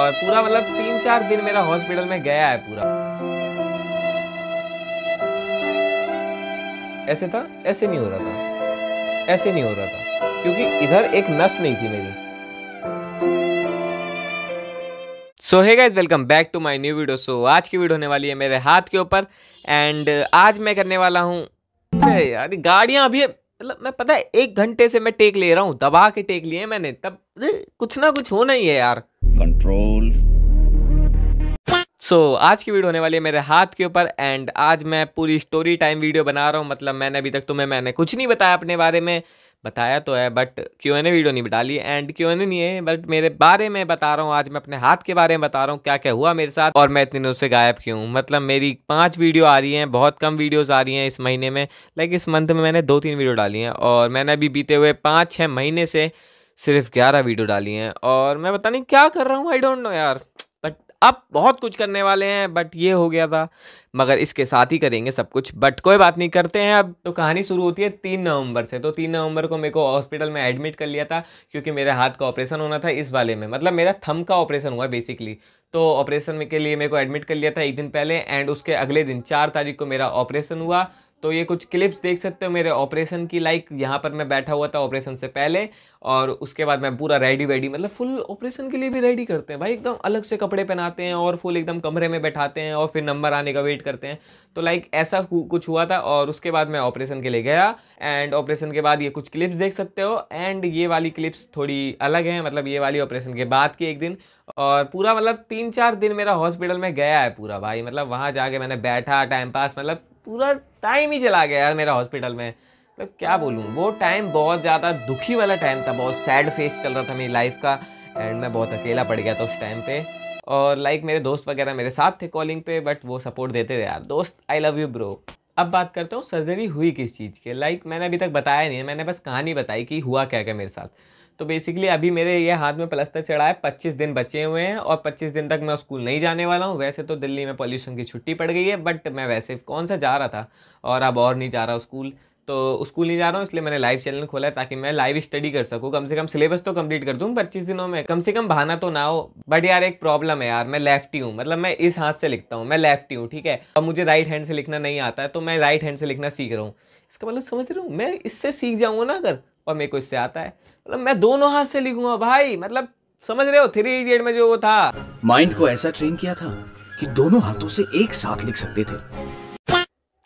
और पूरा मतलब तीन चार दिन मेरा हॉस्पिटल में गया है पूरा ऐसे था ऐसे नहीं हो रहा था ऐसे नहीं हो रहा था क्योंकि इधर एक नस नहीं थी मेरी so hey guys welcome back to my new video so आज की वीडियो होने वाली है मेरे हाथ के ऊपर एंड आज मैं करने वाला हूँ यार गाड़ियाँ अभी मतलब मैं पता है एक घंटे से मैं टेक ले रहा हूँ दबा के टेक लिए मैंने तब कुछ ना कुछ होना ही है यार कंट्रोल सो so, आज की वीडियो होने वाली है मेरे हाथ के ऊपर एंड आज मैं पूरी स्टोरी टाइम वीडियो बना रहा हूँ मतलब मैंने अभी तक तुम्हें मैंने कुछ नहीं बताया अपने बारे में बताया तो है बट क्यों ने वीडियो नहीं डाली एंड क्यों ने नहीं है बट मेरे बारे में बता रहा हूँ आज मैं अपने हाथ के बारे में बता रहा हूँ क्या क्या हुआ मेरे साथ और मैं इतने दिनों से गायब क्यों हूँ मतलब मेरी पांच वीडियो आ रही हैं बहुत कम वीडियोस आ रही हैं इस महीने में लाइक इस मंथ में मैंने दो तीन वीडियो डाली हैं और मैंने अभी बीते हुए पाँच छः महीने से सिर्फ ग्यारह वीडियो डाली हैं और मैं पता नहीं क्या कर रहा हूँ आई डोंट नो यार बट अब बहुत कुछ करने वाले हैं बट ये हो गया था मगर इसके साथ ही करेंगे सब कुछ बट कोई बात नहीं करते हैं अब तो कहानी शुरू होती है तीन नवंबर से तो तीन नवंबर को मेरे को हॉस्पिटल में एडमिट कर लिया था क्योंकि मेरे हाथ का ऑपरेशन होना था इस वाले में मतलब मेरा थम का ऑपरेशन हुआ बेसिकली तो ऑपरेशन के लिए मेरे को एडमिट कर लिया था एक दिन पहले एंड उसके अगले दिन चार तारीख को मेरा ऑपरेशन हुआ तो ये कुछ क्लिप्स देख सकते हो मेरे ऑपरेशन की लाइक यहाँ पर मैं बैठा हुआ था ऑपरेशन से पहले और उसके बाद मैं पूरा रेडी वेडी मतलब फुल ऑपरेशन के लिए भी रेडी करते हैं भाई एकदम अलग से कपड़े पहनाते हैं और फुल एकदम कमरे में बैठाते हैं और फिर नंबर आने का वेट करते हैं तो लाइक ऐसा कुछ हुआ था और उसके बाद मैं ऑपरेशन के लिए गया एंड ऑपरेशन के बाद ये कुछ क्लिप्स देख सकते हो एंड ये वाली क्लिप्स थोड़ी अलग हैं मतलब ये वाली ऑपरेशन के बाद की एक दिन और पूरा मतलब तीन चार दिन मेरा हॉस्पिटल में गया है पूरा भाई मतलब वहाँ जाके मैंने बैठा टाइम पास मतलब पूरा टाइम ही चला गया यार मेरा हॉस्पिटल में मतलब तो क्या बोलूँ वो टाइम बहुत ज़्यादा दुखी वाला टाइम था बहुत सैड फेस चल रहा था मेरी लाइफ का एंड मैं बहुत अकेला पड़ गया था उस टाइम पे और लाइक like, मेरे दोस्त वगैरह मेरे साथ थे कॉलिंग पे बट वो सपोर्ट देते थे यार दोस्त आई लव यू ब्रो अब बात करता हूँ सर्जरी हुई किस चीज़ के लाइक like, मैंने अभी तक बताया नहीं है मैंने बस कहानी बताई कि हुआ क्या क्या मेरे साथ तो बेसिकली अभी मेरे ये हाथ में प्लस्तर चढ़ा है पच्चीस दिन बचे हुए हैं और पच्चीस दिन तक मैं स्कूल नहीं जाने वाला हूँ वैसे तो दिल्ली में पॉल्यूशन की छुट्टी पड़ गई है बट मैं वैसे कौन सा जा रहा था और अब और नहीं जा रहा स्कूल तो स्कूल नहीं जा रहा हूँ इसलिए मैंने लाइव चैनल खोला है ताकि मैं लाइव स्टडी कर सकूँ कम से कम सिलेबस तो कंप्लीट कर दूँ पच्चीस दिनों में कम से कम बहाना तो ना हो बट यार एक प्रॉब्लम है यार मैं लेफ्टी हूँ मतलब मैं इस हाथ से लिखता हूँ मैं लेफ्टी हूँ ठीक है अब मुझे राइट हैंड से लिखना नहीं आता है तो मैं राइट हैंड से लिखना सीख रहा हूँ इसका मतलब समझ रहा हूँ मैं इससे सीख जाऊँगा ना अगर और मेरे को इससे आता है मतलब मैं दोनों हाथ से लिखूंगा भाई मतलब समझ रहे हो थ्री इडियट में जो वो था माइंड को ऐसा ट्रेन किया था कि दोनों हाथों से एक साथ लिख सकते थे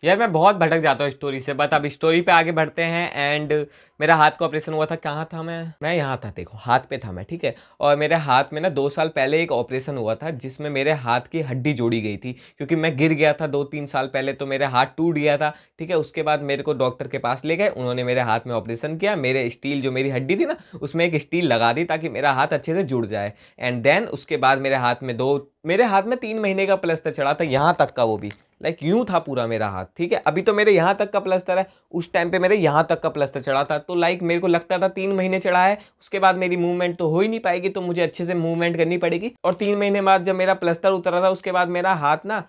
यार मैं बहुत भटक जाता हूँ स्टोरी से बट अब स्टोरी पे आगे बढ़ते हैं एंड मेरा हाथ का ऑपरेशन हुआ था कहाँ था मैं मैं यहाँ था देखो हाथ पे था मैं ठीक है और मेरे हाथ में ना दो साल पहले एक ऑपरेशन हुआ था जिसमें मेरे हाथ की हड्डी जोड़ी गई थी क्योंकि मैं गिर गया था दो तीन साल पहले तो मेरा हाथ टूट गया था ठीक है उसके बाद मेरे को डॉक्टर के पास ले गए उन्होंने मेरे हाथ में ऑपरेशन किया मेरे स्टील जो मेरी हड्डी थी ना उसमें एक स्टील लगा दी ताकि मेरा हाथ अच्छे से जुड़ जाए एंड देन उसके बाद मेरे हाथ में दो मेरे हाथ में तीन महीने का प्लस्तर चढ़ा था यहाँ तक का वो भी लाइक यूँ था पूरा मेरा हाथ ठीक है अभी तो मेरे यहाँ तक का प्लस्तर है उस टाइम पे मेरे यहाँ तक का प्लस्तर चढ़ा था तो लाइक मेरे को लगता था तीन महीने चढ़ा है उसके बाद मेरी मूवमेंट तो हो ही नहीं पाएगी तो मुझे अच्छे से मूवमेंट करनी पड़ेगी और तीन महीने बाद जब मेरा प्लस्तर उतरा था उसके बाद मेरा हाथ ना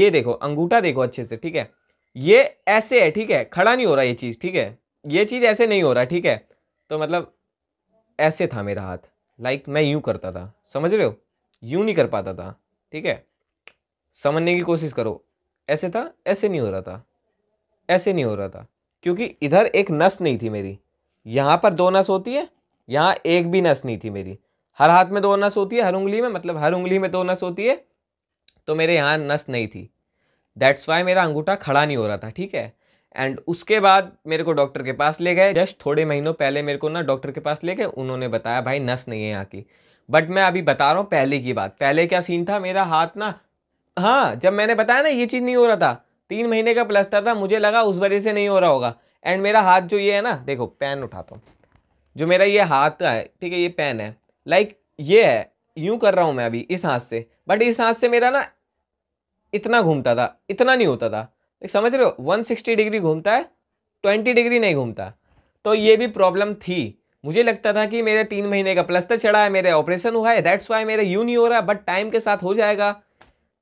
ये देखो अंगूठा देखो अच्छे से ठीक है ये ऐसे है ठीक है खड़ा नहीं हो रहा ये चीज़ ठीक है ये चीज़ ऐसे नहीं हो रहा ठीक है तो मतलब ऐसे था मेरा हाथ लाइक मैं यूँ करता था समझ रहे हो यूं नहीं कर पाता था ठीक है समझने की कोशिश करो ऐसे था ऐसे नहीं हो रहा था ऐसे नहीं हो रहा था क्योंकि इधर एक नस नहीं थी मेरी यहाँ पर दो नस होती है यहाँ एक भी नस नहीं थी मेरी हर हाथ में दो नस होती है हर उंगली में मतलब हर उंगली में दो नस होती है तो मेरे यहाँ नस नहीं थी दैट्स वाई मेरा अंगूठा खड़ा नहीं हो रहा था ठीक है एंड उसके बाद मेरे को डॉक्टर के पास ले गए जस्ट थोड़े महीनों पहले मेरे को ना डॉक्टर के पास ले गए उन्होंने बताया भाई नस नहीं है यहाँ की बट मैं अभी बता रहा हूँ पहले की बात पहले क्या सीन था मेरा हाथ ना हाँ जब मैंने बताया ना ये चीज़ नहीं हो रहा था तीन महीने का प्लस्तर था मुझे लगा उस वजह से नहीं हो रहा होगा एंड मेरा हाथ जो ये है ना देखो पेन उठाता हूँ जो मेरा ये हाथ है ठीक है ये पेन है लाइक ये है यूँ कर रहा हूँ मैं अभी इस हाथ से बट इस हाथ से मेरा ना इतना घूमता था इतना नहीं होता था समझ रहे हो 160 डिग्री घूमता है 20 डिग्री नहीं घूमता तो ये भी प्रॉब्लम थी मुझे लगता था कि मेरे तीन महीने का प्लस्तर तो चढ़ा है मेरे ऑपरेशन हुआ है दैट्स वाई मेरा यू नहीं हो रहा बट टाइम के साथ हो जाएगा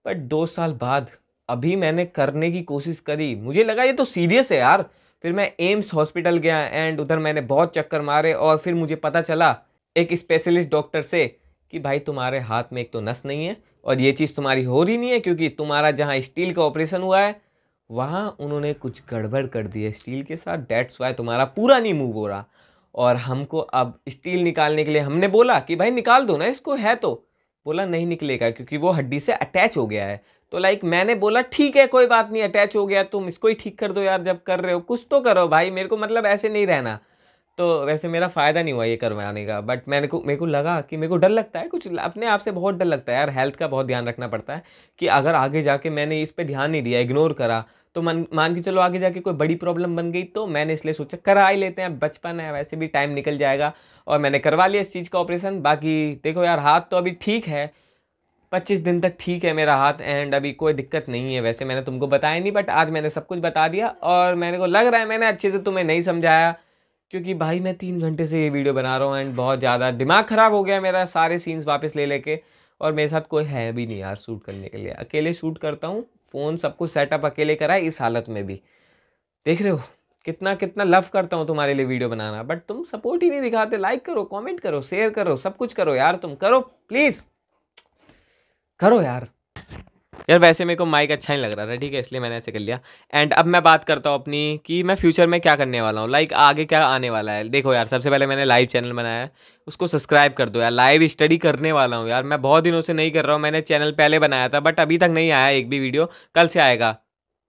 बट दो साल बाद अभी मैंने करने की कोशिश करी मुझे लगा ये तो सीरियस है यार फिर मैं एम्स हॉस्पिटल गया एंड उधर मैंने बहुत चक्कर मारे और फिर मुझे पता चला एक स्पेशलिस्ट डॉक्टर से कि भाई तुम्हारे हाथ में एक तो नस नहीं है और ये चीज़ तुम्हारी हो रही नहीं है क्योंकि तुम्हारा जहाँ स्टील का ऑपरेशन हुआ है वहाँ उन्होंने कुछ गड़बड़ कर दी है स्टील के साथ डेट्स वाई तुम्हारा पूरा नहीं मूव हो रहा और हमको अब स्टील निकालने के लिए हमने बोला कि भाई निकाल दो ना इसको है तो बोला नहीं निकलेगा क्योंकि वो हड्डी से अटैच हो गया है तो लाइक मैंने बोला ठीक है कोई बात नहीं अटैच हो गया तुम इसको ही ठीक कर दो यार जब कर रहे हो कुछ तो करो भाई मेरे को मतलब ऐसे नहीं रहना तो वैसे मेरा फ़ायदा नहीं हुआ ये करवाने का बट मैंने को मेरे को लगा कि मेरे को डर लगता है कुछ अपने आप से बहुत डर लगता है यार हेल्थ का बहुत ध्यान रखना पड़ता है कि अगर आगे जाके मैंने इस पर ध्यान नहीं दिया इग्नोर करा तो मन मान के चलो आगे जाके कोई बड़ी प्रॉब्लम बन गई तो मैंने इसलिए सोचा करा ही लेते हैं बचपन है वैसे भी टाइम निकल जाएगा और मैंने करवा लिया इस चीज़ का ऑपरेशन बाकी देखो यार हाथ तो अभी ठीक है पच्चीस दिन तक ठीक है मेरा हाथ एंड अभी कोई दिक्कत नहीं है वैसे मैंने तुमको बताया नहीं बट आज मैंने सब कुछ बता दिया और मैंने को लग रहा है मैंने अच्छे से तुम्हें नहीं समझाया क्योंकि भाई मैं तीन घंटे से ये वीडियो बना रहा हूँ एंड बहुत ज़्यादा दिमाग ख़राब हो गया मेरा सारे सीन्स वापस ले लेके और मेरे साथ कोई है भी नहीं यार शूट करने के लिए अकेले शूट करता हूँ फ़ोन सब कुछ सेटअप अकेले करा इस हालत में भी देख रहे हो कितना कितना लव करता हूँ तुम्हारे लिए वीडियो बनाना बट तुम सपोर्ट ही नहीं दिखाते लाइक करो कमेंट करो शेयर करो सब कुछ करो यार तुम करो प्लीज़ करो यार यार वैसे मेरे को माइक अच्छा नहीं लग रहा था ठीक है इसलिए मैंने ऐसे कर लिया एंड अब मैं बात करता हूँ अपनी कि मैं फ्यूचर में क्या करने वाला हूँ लाइक आगे क्या आने वाला है देखो यार सबसे पहले मैंने लाइव चैनल बनाया है उसको सब्सक्राइब कर दो यार लाइव स्टडी करने वाला हूँ यार मैं बहुत दिनों से नहीं कर रहा हूँ मैंने चैनल पहले बनाया था बट अभी तक नहीं आया एक भी वीडियो कल से आएगा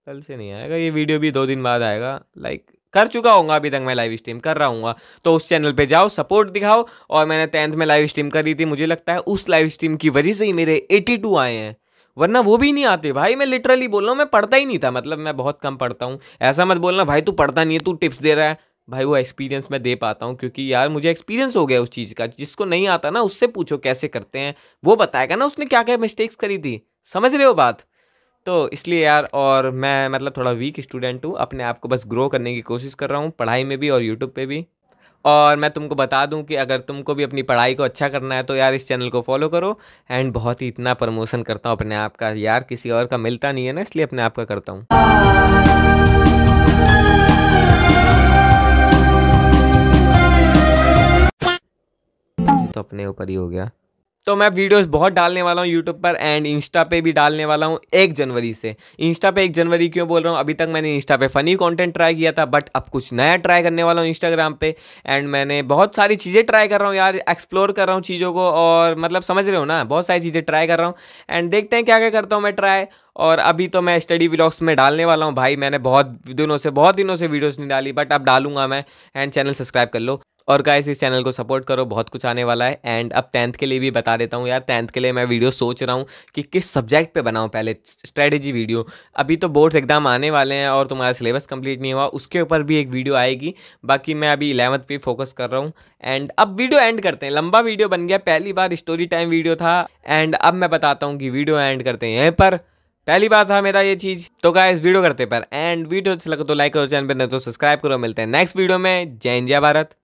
कल से नहीं आएगा ये वीडियो भी दो दिन बाद आएगा लाइक कर चुका हूँ अभी तक मैं लाइव स्ट्रीम कर रहा हूँ तो उस चैनल पे जाओ सपोर्ट दिखाओ और मैंने टेंथ में लाइव स्ट्रीम करी थी मुझे लगता है उस लाइव स्ट्रीम की वजह से ही मेरे 82 आए हैं वरना वो भी नहीं आते भाई मैं लिटरली बोल रहा हूँ मैं पढ़ता ही नहीं था मतलब मैं बहुत कम पढ़ता हूँ ऐसा मत बोलना भाई तू पढ़ता नहीं है तू टिप्स दे रहा है भाई वो एक्सपीरियंस मैं दे पाता हूँ क्योंकि यार मुझे एक्सपीरियंस हो गया उस चीज़ का जिसको नहीं आता ना उससे पूछो कैसे करते हैं वो बताएगा ना उसने क्या क्या मिस्टेक्स करी थी समझ रहे हो बात तो इसलिए यार और मैं मतलब थोड़ा वीक स्टूडेंट हूँ अपने आप को बस ग्रो करने की कोशिश कर रहा हूँ पढ़ाई में भी और यूट्यूब पर भी और मैं तुमको बता दूं कि अगर तुमको भी अपनी पढ़ाई को अच्छा करना है तो यार इस चैनल को फॉलो करो एंड बहुत ही इतना प्रमोशन करता हूँ अपने आप का यार किसी और का मिलता नहीं है ना इसलिए अपने आप का करता हूँ तो अपने ऊपर ही हो गया तो मैं वीडियोस बहुत डालने वाला हूँ यूट्यूब पर एंड इंस्टा पे भी डालने वाला हूँ एक जनवरी से इंस्टा पे एक जनवरी क्यों बोल रहा हूँ अभी तक मैंने इंस्टा पे फ़नी कंटेंट ट्राई किया था बट अब कुछ नया ट्राई करने वाला हूँ इंस्टाग्राम पे एंड मैंने बहुत सारी चीज़ें ट्राई कर रहा हूँ यार एक्सप्लोर कर रहा हूँ चीज़ों को और मतलब समझ रहे हो ना बहुत सारी चीज़ें ट्राई कर रहा हूँ एंड देखते हैं क्या क्या करता हूँ मैं ट्राई और अभी तो मैं स्टडी व्लॉग्स में डालने वाला हूँ भाई मैंने बहुत दिनों से बहुत दिनों से वीडियोज़ नहीं डाली बट अब डालूंगा मैं एंड चैनल सब्सक्राइब कर लो और गाइस इस चैनल को सपोर्ट करो बहुत कुछ आने वाला है एंड अब टेंथ के लिए भी बता देता हूँ यार टेंथ के लिए मैं वीडियो सोच रहा हूँ कि किस सब्जेक्ट पे बनाऊँ पहले स्ट्रेटेजी वीडियो अभी तो बोर्ड्स एग्जाम आने वाले हैं और तुम्हारा सिलेबस कंप्लीट नहीं हुआ उसके ऊपर भी एक वीडियो आएगी बाकी मैं अभी इलेवंथ पे फोकस कर रहा हूँ एंड अब वीडियो एंड करते हैं लंबा वीडियो बन गया पहली बार स्टोरी टाइम वीडियो था एंड अब मैं बताता हूँ कि वीडियो एंड करते हैं यहाँ पर पहली बात था मेरा ये चीज़ तो क्या इस वीडियो करते पर एंड वीडियो अच्छा लगे तो लाइक करो चैनल पर नहीं तो सब्सक्राइब करो मिलते हैं नेक्स्ट वीडियो में जय इंडिया भारत